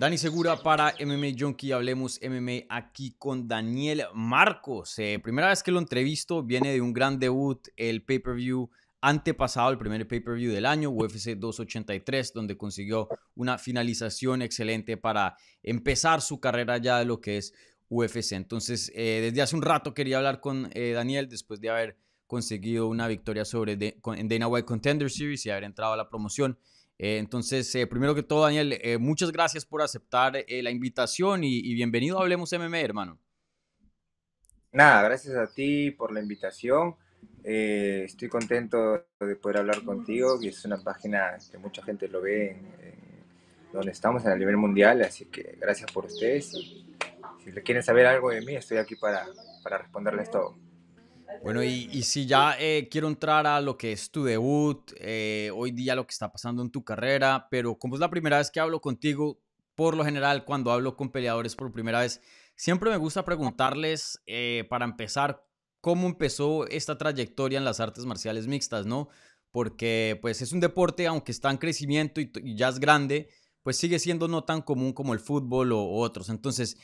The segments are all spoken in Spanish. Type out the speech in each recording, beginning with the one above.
Dani Segura para MMA Junkie, hablemos MMA aquí con Daniel Marcos. Eh, primera vez que lo entrevisto, viene de un gran debut, el pay-per-view antepasado, el primer pay-per-view del año, UFC 283, donde consiguió una finalización excelente para empezar su carrera ya de lo que es UFC. Entonces, eh, desde hace un rato quería hablar con eh, Daniel después de haber conseguido una victoria sobre en Dana White Contender Series y haber entrado a la promoción. Eh, entonces, eh, primero que todo, Daniel, eh, muchas gracias por aceptar la invitación y, bienvenido a Hablemos MM, hermano. Nada, gracias a ti por la invitación. estoy contento de poder hablar contigo, que es una página que mucha gente lo ve donde estamos en el nivel mundial, así que gracias por ustedes. Si le quieren saber algo de mí, estoy aquí para, para responderles todo. Bueno, y, y si ya eh, quiero entrar a lo que es tu debut, eh, hoy día lo que está pasando en tu carrera, pero como es la primera vez que hablo contigo, por lo general cuando hablo con peleadores por primera vez, siempre me gusta preguntarles, eh, para empezar, cómo empezó esta trayectoria en las artes marciales mixtas, ¿no? Porque pues es un deporte, aunque está en crecimiento y, ya es grande, pues sigue siendo no tan común como el fútbol o, otros. Entonces,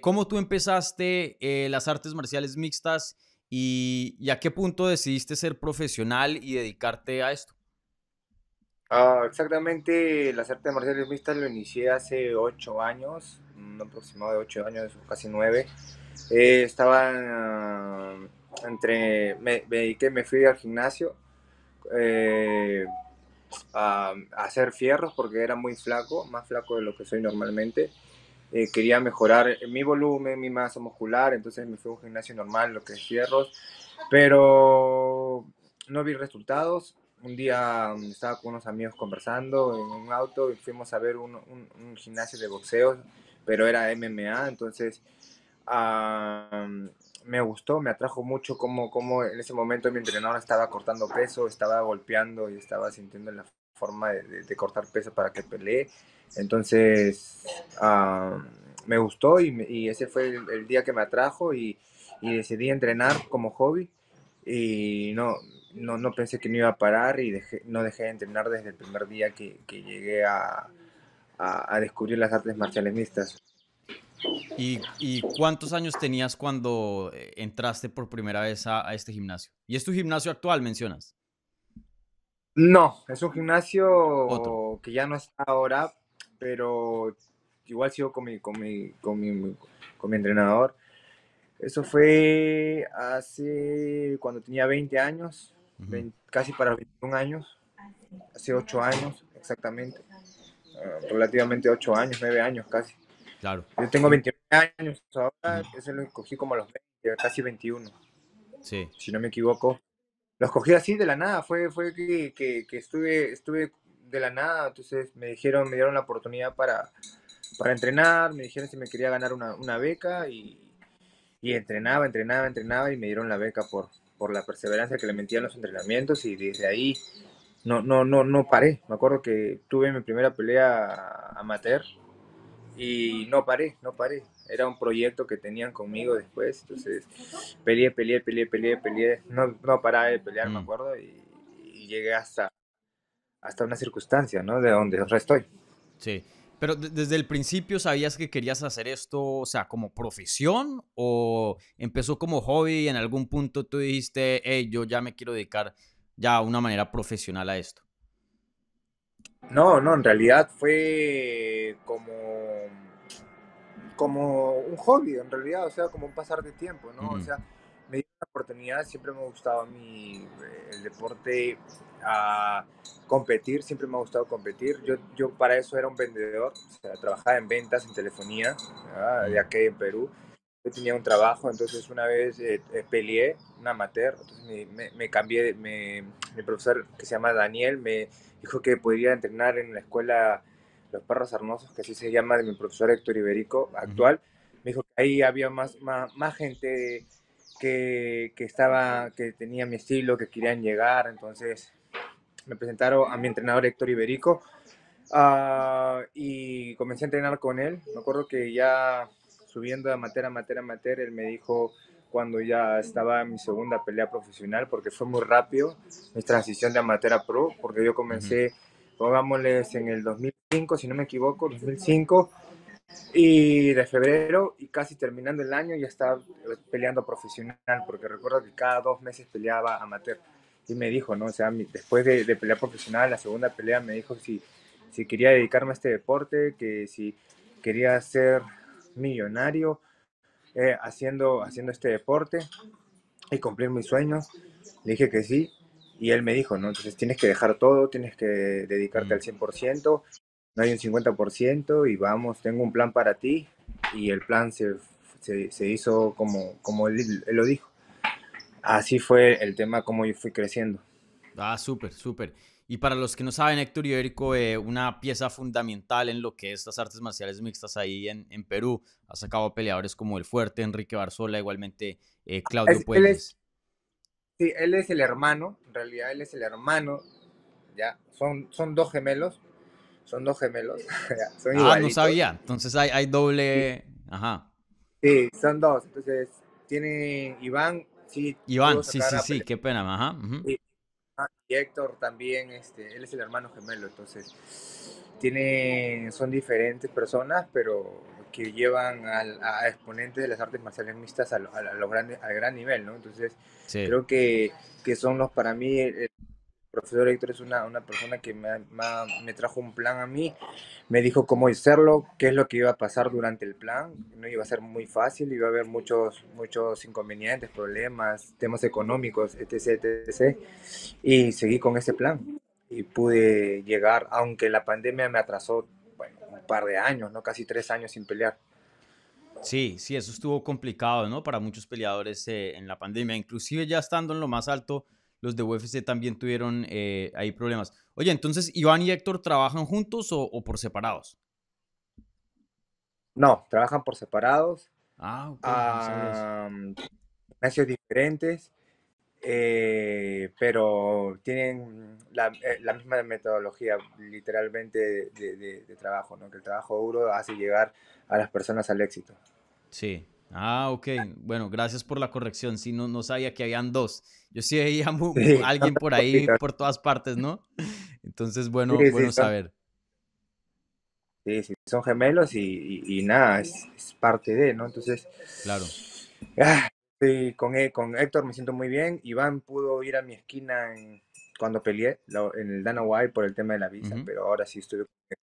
¿cómo tú empezaste las artes marciales mixtas ¿Y, a qué punto decidiste ser profesional y dedicarte a esto? Ah, exactamente, las artes marciales mixtas lo inicié hace ocho años, un aproximado de ocho años, casi nueve. Eh, estaba entre, me, dediqué, me fui al gimnasio eh, a hacer fierros porque era muy flaco, más flaco de lo que soy normalmente. Eh, quería mejorar mi volumen, mi masa muscular, entonces me fui a un gimnasio normal, lo que es fierros, pero no vi resultados. Un día um, estaba con unos amigos conversando en un auto y fuimos a ver un, gimnasio de boxeo, pero era MMA, entonces um, me gustó, me atrajo mucho como, como en ese momento mi entrenador estaba cortando peso, estaba golpeando y estaba sintiendo la forma de, de cortar peso para que pelee. Entonces, ah, me gustó y, ese fue el, día que me atrajo y, decidí entrenar como hobby y no, no, pensé que no iba a parar y no dejé de entrenar desde el primer día que, llegué a, descubrir las artes marciales mixtas. ¿Y, cuántos años tenías cuando eh, entraste por primera vez a, este gimnasio? ¿Y es tu gimnasio actual, mencionas? No, es un gimnasio que ya no está ahora, pero igual sigo con mi, con mi, con mi, con mi entrenador. Eso fue hace cuando tenía 20 años, casi para 21 años, hace 8 años exactamente, ah, relativamente 8 años, 9 años casi. Claro. Yo tengo 29 años ahora, uh -huh. lo cogí como a los 20, casi 21. Sí. Si no me equivoco. Los cogí así de la nada, fue, fue que, que, que estuve, estuve de la nada, entonces me dijeron, me dieron la oportunidad para, para entrenar, me dijeron si me quería ganar una, beca y, entrenaba, entrenaba, entrenaba y me dieron la beca por, por la perseverancia que le metía los entrenamientos y desde ahí no, no, no, no paré. Me acuerdo que tuve mi primera pelea amateur y no paré, no paré. Era un proyecto que tenían conmigo después, entonces peleé, peleé, peleé, peleé, peleé, no, no paraba de pelear, me mm. acuerdo, y llegué hasta hasta una circunstancia, ¿no? De donde ahora estoy. Sí. Pero desde el principio sabías que querías hacer esto, o sea, como profesión o empezó como hobby y en algún punto tú dijiste, hey, yo ya me quiero dedicar ya a una manera profesional a esto. No, no, en realidad fue como, como un hobby, en realidad, o sea, como un pasar de tiempo, ¿no? O sea, me dio la oportunidad, siempre me ha gustado eh, el deporte, a competir, siempre me ha gustado competir. Yo, yo para eso era un vendedor, o trabajaba en ventas, en telefonía, ¿verdad? de aquí en Perú. Yo tenía un trabajo, entonces una vez eh, eh, peleé, un amateur, entonces me, me, cambié, me, mi profesor que se llama Daniel me dijo que podría entrenar en la escuela Los Perros hermosos que así se llama, de mi profesor Héctor Iberico actual. Me dijo que ahí había más, más, más gente que, estaba, que tenía mi estilo, que querían llegar. Entonces me presentaron a mi entrenador Héctor Iberico ah, y comencé a entrenar con él. Me acuerdo que ya subiendo de amateur a amateur a amateur, él me dijo cuando ya estaba en mi segunda pelea profesional, porque fue muy rápido mi transición de amateur a pro, porque yo comencé, pongámosles, en el 2005, si no me equivoco, 2005, y de febrero y casi terminando el año ya estaba eh, peleando profesional, porque recuerdo que cada dos meses peleaba amateur. Y me dijo, ¿no? O sea, después de, pelear profesional, la segunda pelea me dijo si, si quería dedicarme a este deporte, que si quería ser millonario eh, haciendo, haciendo este deporte y cumplir mis sueños. Le dije que sí. Y él me dijo, ¿no? Entonces tienes que dejar todo, tienes que dedicarte mm. al 100% no hay un 50% y vamos, tengo un plan para ti y el plan se, se, hizo como, como él, lo dijo. Así fue el tema, como yo fui creciendo. Ah, súper, súper. Y para los que no saben, Héctor y Erico, eh, una pieza fundamental en lo que es las artes marciales mixtas ahí en, en Perú, ha sacado peleadores como El Fuerte, Enrique Barzola, igualmente eh, Claudio Pues. sí, él es el hermano, en realidad él es el hermano, ya, son, son dos gemelos, son dos gemelos. son ah, no sabía. Entonces hay, hay doble. Ajá. Sí, son dos. Entonces, tiene Iván. Sí, Iván, sí, sí, sí, qué pena. Ajá. Ah, y Héctor también, este, él es el hermano gemelo, entonces tiene, son diferentes personas, pero que llevan a exponentes de las artes marciales mixtas a, los grandes, al gran nivel, ¿no? Entonces, creo que, que son los, para mí, el, profesor Héctor es una, una persona que me, me, trajo un plan a mí, me dijo cómo hacerlo, qué es lo que iba a pasar durante el plan, no iba a ser muy fácil, iba a haber muchos, muchos inconvenientes, problemas, temas económicos, etc, Y seguí con ese plan y pude llegar, aunque la pandemia me atrasó bueno, un par de años, no casi tres años sin pelear. Sí, sí, eso estuvo complicado, ¿no? Para muchos peleadores eh, en la pandemia, inclusive ya estando en lo más alto los de UFC también tuvieron eh, ahí problemas. Oye, entonces, ¿Iván y Héctor trabajan juntos o, por separados? No, trabajan por separados. Ah, ok. Ah, diferentes, eh, pero tienen eh, la, misma metodología literalmente de, trabajo, ¿no? Que el trabajo duro hace llegar a las personas al éxito. Sí, Ah, ok. Bueno, gracias por la corrección. Sí, no, no sabía que habían dos. Yo sí veía a alguien por ahí, por todas partes, ¿no? Entonces, bueno, bueno saber. Sí, sí, son gemelos y, nada, es, parte de, ¿no? Entonces. Claro. Ah, con, e, con Héctor me siento muy bien. Iván pudo ir a mi esquina cuando peleé en el Dana White por el tema de la visa, pero ahora sí estoy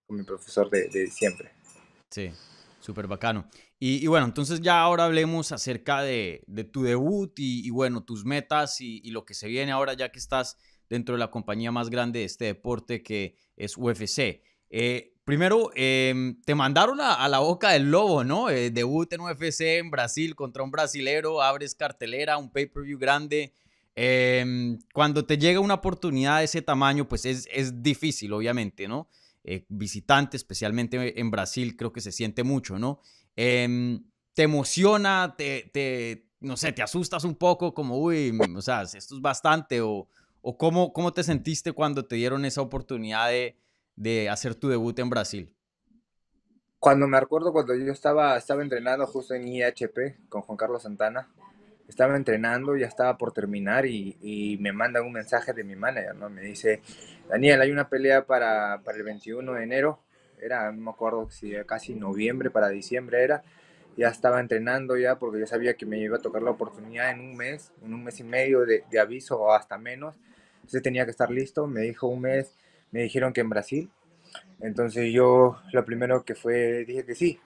con mi profesor de siempre. Sí. Súper bacano. Y, bueno, entonces ya ahora hablemos acerca de, tu debut y, bueno, tus metas y, lo que se viene ahora ya que estás dentro de la compañía más grande de este deporte que es UFC. Eh, primero, em, te mandaron a, la boca del lobo, ¿no? Eh, debut en UFC en Brasil contra un brasilero, abres cartelera, un pay-per-view grande. Em, cuando te llega una oportunidad de ese tamaño, pues es, es difícil, obviamente, ¿no? Eh, visitante, especialmente en Brasil, creo que se siente mucho, ¿no? Em, te emociona, te, no sé, te asustas un poco, como, uy, o sea, esto es bastante, o, o cómo, cómo te sentiste cuando te dieron esa oportunidad de, hacer tu debut en Brasil. Cuando me acuerdo cuando yo estaba, estaba entrenando justo en IHP con Juan Carlos Santana, estaba entrenando, ya estaba por terminar y, me mandan un mensaje de mi manager, ¿no? Me dice, Daniel, hay una pelea para, para el 21 de enero, era, no me acuerdo si era casi noviembre para diciembre era, ya estaba entrenando ya porque yo sabía que me iba a tocar la oportunidad en un mes, en un mes y medio de, de aviso o hasta menos, entonces tenía que estar listo, me dijo un mes, me dijeron que en Brasil, entonces yo lo primero que fue, dije que sí,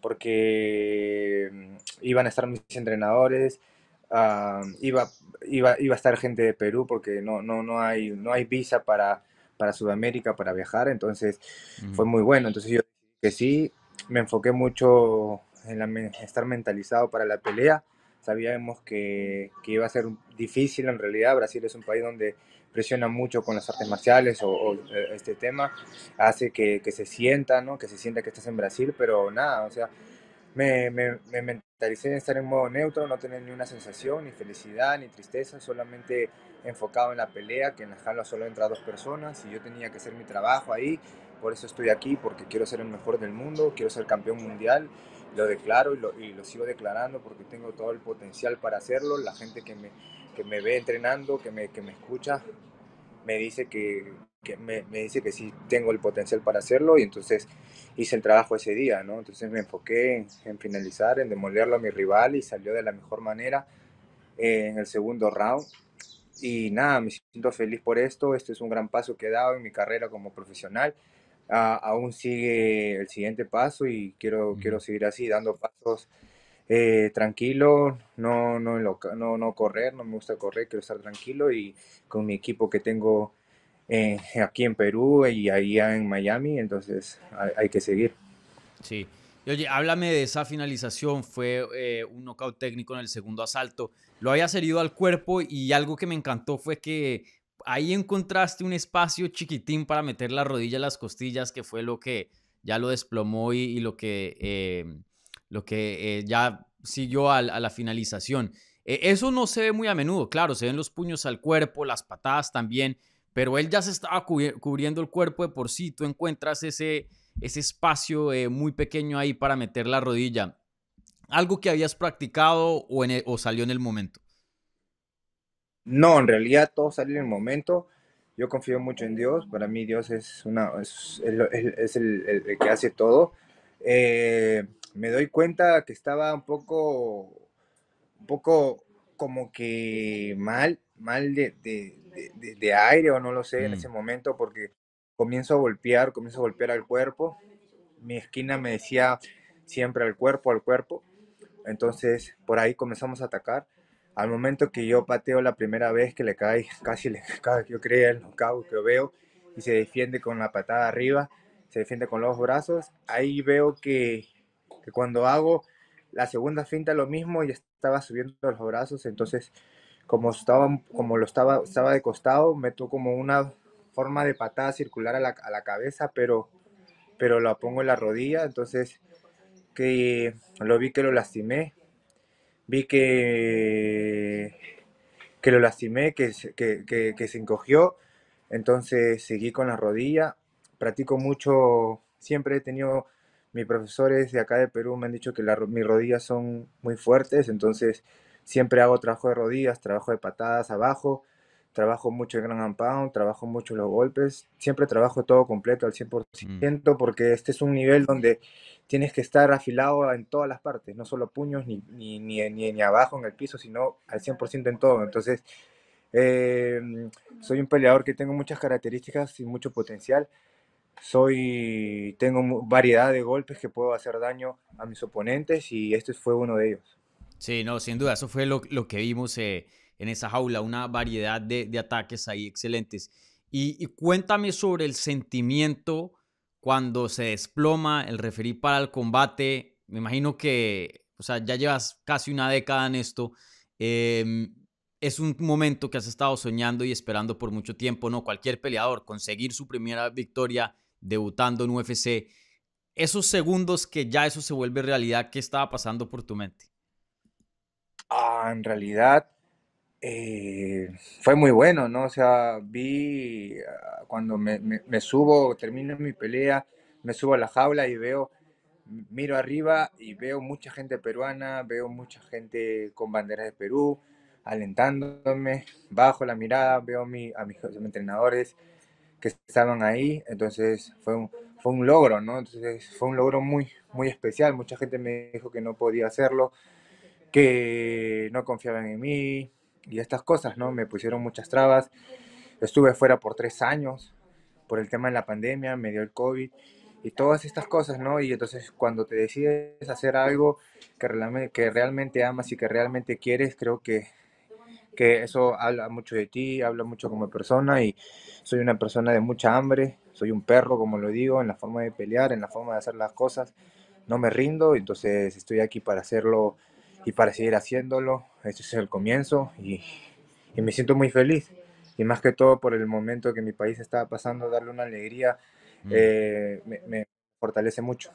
porque mm, iban a estar mis entrenadores, Ah, iba, iba, iba a estar gente de Perú porque no, no, no, hay, no hay visa para, para Sudamérica para viajar, entonces fue muy bueno. Entonces yo que sí, me enfoqué mucho en estar mentalizado para la pelea. Sabíamos que, que, iba a ser difícil en realidad. Brasil es un país donde presiona mucho con las artes marciales o, o eh, este tema. Hace que, que, se sienta, ¿no? Que se sienta que estás en Brasil, pero nada, o sea, me, me, me, mentalicé en estar en modo neutro, no tener ni una sensación, ni felicidad, ni tristeza, solamente enfocado en la pelea, que en la jala solo entra dos personas y yo tenía que hacer mi trabajo ahí, por eso estoy aquí, porque quiero ser el mejor del mundo, quiero ser campeón mundial, lo declaro y lo, y lo sigo declarando porque tengo todo el potencial para hacerlo, la gente que me, me ve entrenando, que me, que me escucha, me dice que, que me, dice que sí tengo el potencial para hacerlo y entonces hice el trabajo ese día, ¿no? Entonces me enfoqué en, finalizar, en demolerlo a mi rival y salió de la mejor manera eh, en el segundo round. Y nada, me siento feliz por esto, este es un gran paso que he dado en mi carrera como profesional. Ah, aún sigue el siguiente paso y quiero, quiero seguir así, dando pasos eh, tranquilo, no, no, no, no correr, no me gusta correr, quiero estar tranquilo y con mi equipo que tengo eh, aquí en Perú y allá en Miami, entonces hay, que seguir. Sí. Y oye, háblame de esa finalización. Fue eh, un knockout técnico en el segundo asalto. Lo habías herido al cuerpo y algo que me encantó fue que ahí encontraste un espacio chiquitín para meter la rodilla a las costillas, que fue lo que ya lo desplomó y, lo que lo que eh, ya siguió a, la finalización. E, eso no se ve muy a menudo, claro, se ven los puños al cuerpo, las patadas también, pero él ya se estaba cubriendo el cuerpo de por sí, tú encuentras ese, ese espacio eh, muy pequeño ahí para meter la rodilla. ¿Algo que habías practicado o, en e, o salió en el momento? No, en realidad todo salió en el momento. Yo confío mucho en Dios. Para mí Dios es, una, es, el, el, que hace todo. Eh, me doy cuenta que estaba un poco, un poco como que mal, mal de, aire o no lo sé en ese mm. momento porque comienzo a golpear, comienzo a golpear al cuerpo. Mi esquina me decía siempre al cuerpo, al cuerpo. Entonces por ahí comenzamos a atacar. Al momento que yo pateo la primera vez que le cae, casi le cae, yo creía el nocaut que veo y se defiende con la patada arriba, se defiende con los brazos. Ahí veo que que cuando hago la segunda finta lo mismo y estaba subiendo los brazos, entonces como estaba como lo estaba estaba de costado, meto como una forma de patada circular a la, cabeza, pero pero la pongo en la rodilla, entonces que lo vi que lo lastimé, vi que que lo lastimé, que, que se encogió, entonces seguí con la rodilla, practico mucho, siempre he tenido mis profesores de acá de Perú me han dicho que mis rodillas son muy fuertes, entonces siempre hago trabajo de rodillas, trabajo de patadas abajo, trabajo mucho el gran and trabajo mucho los golpes, siempre trabajo todo completo al 100% mm. porque este es un nivel donde tienes que estar afilado en todas las partes, no solo puños ni, ni, ni, ni, abajo en el piso, sino al 100% en todo. Entonces, eh, soy un peleador que tengo muchas características y mucho potencial soy, tengo variedad de golpes que puedo hacer daño a mis oponentes y este fue uno de ellos. Sí, no, sin duda, eso fue lo, que vimos eh, en esa jaula, una variedad de, de ataques ahí excelentes. Y, cuéntame sobre el sentimiento cuando se desploma el referir para el combate. Me imagino que, o sea, ya llevas casi una década en esto. Em, es un momento que has estado soñando y esperando por mucho tiempo, ¿no? Cualquier peleador, conseguir su primera victoria debutando en UFC, esos segundos que ya eso se vuelve realidad, ¿qué estaba pasando por tu mente? Ah, en realidad eh, fue muy bueno, ¿no? O sea, vi ah, cuando me, subo, termino mi pelea, me subo a la jaula y veo miro arriba y veo mucha gente peruana, veo mucha gente con banderas de Perú, alentándome, bajo la mirada, veo a mis entrenadores, que estaban ahí, entonces fue un, fue un logro, ¿no? Entonces fue un logro muy, muy especial, mucha gente me dijo que no podía hacerlo, que no confiaban en mí y estas cosas, ¿no? Me pusieron muchas trabas, estuve fuera por tres años por el tema de la pandemia, me dio el COVID y todas estas cosas, ¿no? Y entonces cuando te decides hacer algo que, que realmente amas y que realmente quieres, creo que que eso habla mucho de ti, habla mucho como persona y soy una persona de mucha hambre, soy un perro, como lo digo, en la forma de pelear, en la forma de hacer las cosas. No me rindo, entonces estoy aquí para hacerlo y para seguir haciéndolo. Ese es el comienzo y, me siento muy feliz. Y más que todo por el momento que mi país estaba pasando, darle una alegría mm. eh, me, fortalece mucho.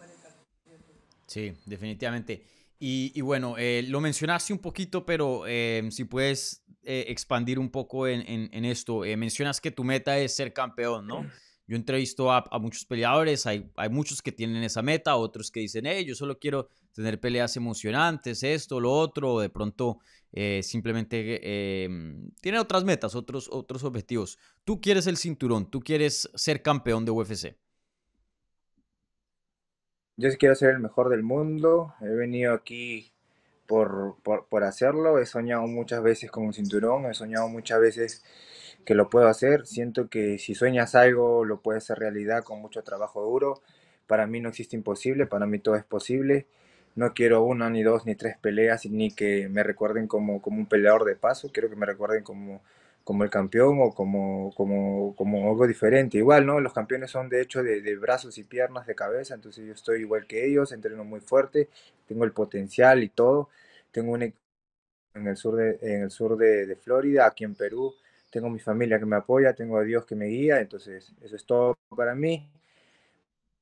Sí, definitivamente. Y, bueno, eh, lo mencionaste un poquito, pero eh, si puedes eh, expandir un poco en, esto. Eh, mencionas que tu meta es ser campeón, ¿no? Yo entrevisto a, muchos peleadores, hay, muchos que tienen esa meta, otros que dicen, hey, yo solo quiero tener peleas emocionantes, esto, lo otro, o de pronto eh, simplemente em, tienen otras metas, otros, otros objetivos. Tú quieres el cinturón, tú quieres ser campeón de UFC. Yo quiero ser el mejor del mundo. He venido aquí por, hacerlo. He soñado muchas veces con un cinturón, he soñado muchas veces que lo puedo hacer. Siento que si sueñas algo, lo puedes hacer realidad con mucho trabajo duro. Para mí no existe imposible, para mí todo es posible. No quiero una, ni dos, ni tres peleas, ni que me recuerden como, como un peleador de paso. Quiero que me recuerden como como el campeón o como, como, como algo diferente. Igual, ¿no? Los campeones son de hecho de, brazos y piernas, de cabeza, entonces yo estoy igual que ellos, entreno muy fuerte, tengo el potencial y todo. Tengo un en el sur de, en el sur de, Florida, aquí en Perú, tengo mi familia que me apoya, tengo a Dios que me guía, entonces eso es todo para mí.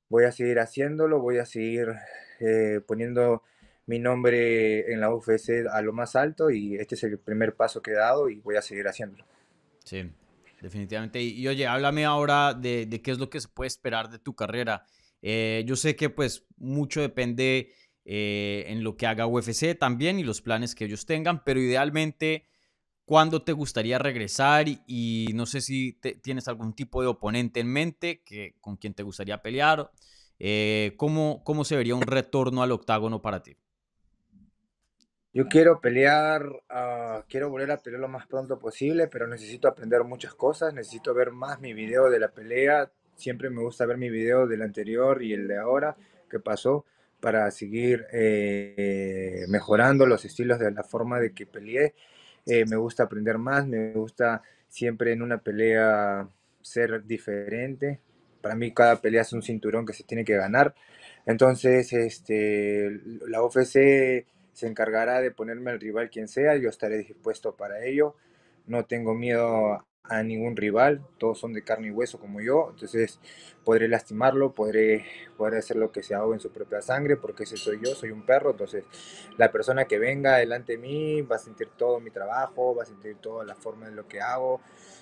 Voy a seguir haciéndolo, voy a seguir eh, poniendo mi nombre en la UFC a lo más alto y este es el primer paso que he dado y voy a seguir haciéndolo. Sí, definitivamente. Y, oye, háblame ahora de, qué es lo que se puede esperar de tu carrera. Eh, yo sé que pues mucho depende eh, en lo que haga UFC también y los planes que ellos tengan, pero idealmente, ¿cuándo te gustaría regresar? Y, no sé si tienes algún tipo de oponente en mente que, con quien te gustaría pelear. Eh, ¿cómo, ¿Cómo se vería un retorno al octágono para ti? Yo quiero pelear, ah, quiero volver a pelear lo más pronto posible, pero necesito aprender muchas cosas, necesito ver más mi video de la pelea, siempre me gusta ver mi video del anterior y el de ahora que pasó para seguir eh, mejorando los estilos de la forma de que peleé. Eh, me gusta aprender más, me gusta siempre en una pelea ser diferente. Para mí cada pelea es un cinturón que se tiene que ganar. Entonces, este, la UFC se encargará de ponerme al rival quien sea, yo estaré dispuesto para ello, no tengo miedo a ningún rival, todos son de carne y hueso como yo, entonces podré lastimarlo, podré, hacer lo que se haga en su propia sangre, porque ese soy yo, soy un perro, entonces la persona que venga delante de mí va a sentir todo mi trabajo, va a sentir toda la forma de lo que hago,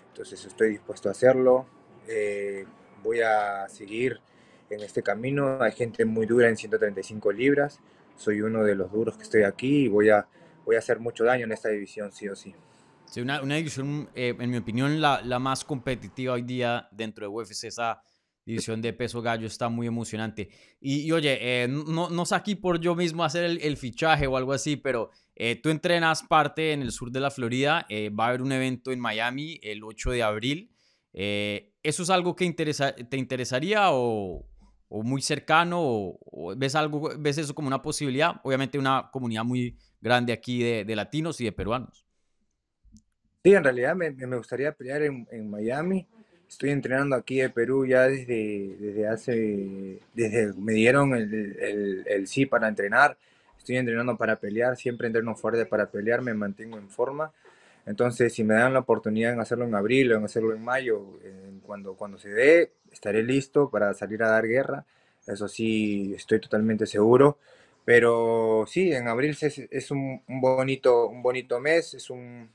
entonces estoy dispuesto a hacerlo, eh, voy a seguir en este camino, hay gente muy dura en 135 libras, soy uno de los duros que estoy aquí y voy a, voy a hacer mucho daño en esta división, sí o sí. Sí, una, una división, eh, en mi opinión, la, la, más competitiva hoy día dentro de UFC, esa división de peso gallo está muy emocionante. Y, oye, eh, no, no aquí por yo mismo hacer el, fichaje o algo así, pero eh, tú entrenas parte en el sur de la Florida, va a haber un evento en Miami el 8 de abril. ¿Eso es algo que interesa, te interesaría o, o muy cercano o, ves algo ves eso como una posibilidad obviamente una comunidad muy grande aquí de, latinos y de peruanos sí en realidad me, me gustaría pelear en, en, Miami estoy entrenando aquí de Perú ya desde desde hace desde me dieron el, el, sí para entrenar estoy entrenando para pelear siempre entreno fuerte para pelear me mantengo en forma entonces si me dan la oportunidad en hacerlo en abril o en hacerlo en mayo eh, cuando, cuando se dé, estaré listo para salir a dar guerra. Eso sí, estoy totalmente seguro. Pero sí, en abril es, un, bonito, un bonito mes. Es un,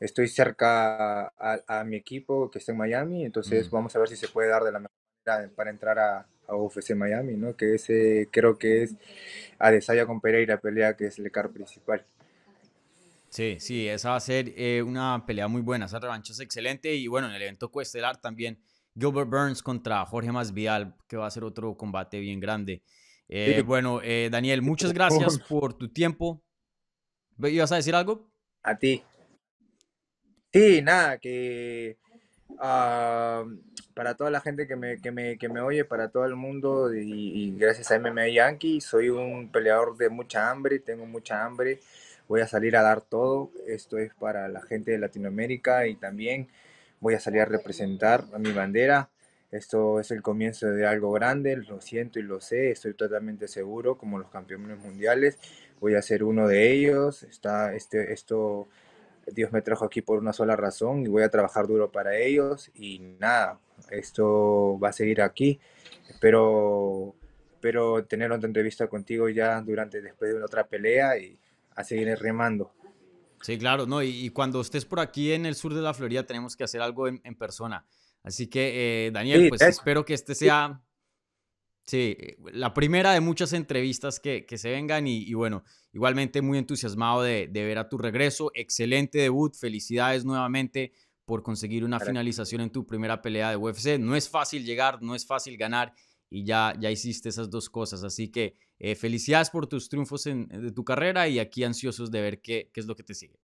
estoy cerca a, mi equipo que está en Miami, entonces mm. vamos a ver si se puede dar de la mejor manera para entrar a, UFC Miami, ¿no? que ese creo que es Adesaya con Pereira pelea que es el car principal. Sí, sí, esa va a ser eh, una pelea muy buena. Esa revancha es excelente. Y bueno, en el evento Cuestelar también Gilbert Burns contra Jorge Masvidal, que va a ser otro combate bien grande. Eh, bueno, eh, Daniel, muchas gracias por tu tiempo. ¿Ibas a decir algo? A ti. Sí, nada, que ah, para toda la gente que me, que, me, oye, para todo el mundo, y, y gracias a MMA Yankee, soy un peleador de mucha hambre, tengo mucha hambre voy a salir a dar todo. Esto es para la gente de Latinoamérica y también voy a salir a representar a mi bandera. Esto es el comienzo de algo grande, lo siento y lo sé, estoy totalmente seguro, como los campeones mundiales, voy a ser uno de ellos. Está este, esto, Dios me trajo aquí por una sola razón y voy a trabajar duro para ellos y nada, esto va a seguir aquí. Espero, espero tener otra entrevista contigo ya durante, después de una otra pelea y a seguir remando. Sí, claro, no, y, cuando estés por aquí en el sur de la Florida tenemos que hacer algo en, persona. Así que, eh, Daniel, pues espero que este sea, sí, la primera de muchas entrevistas que, que se vengan y, bueno, igualmente muy entusiasmado de, ver a tu regreso. Excelente debut, felicidades nuevamente por conseguir una finalización en tu primera pelea de UFC. No es fácil llegar, no es fácil ganar y ya, ya hiciste esas dos cosas. Así que eh, felicidades por tus triunfos eh, de tu carrera y aquí ansiosos de ver qué, qué es lo que te sigue.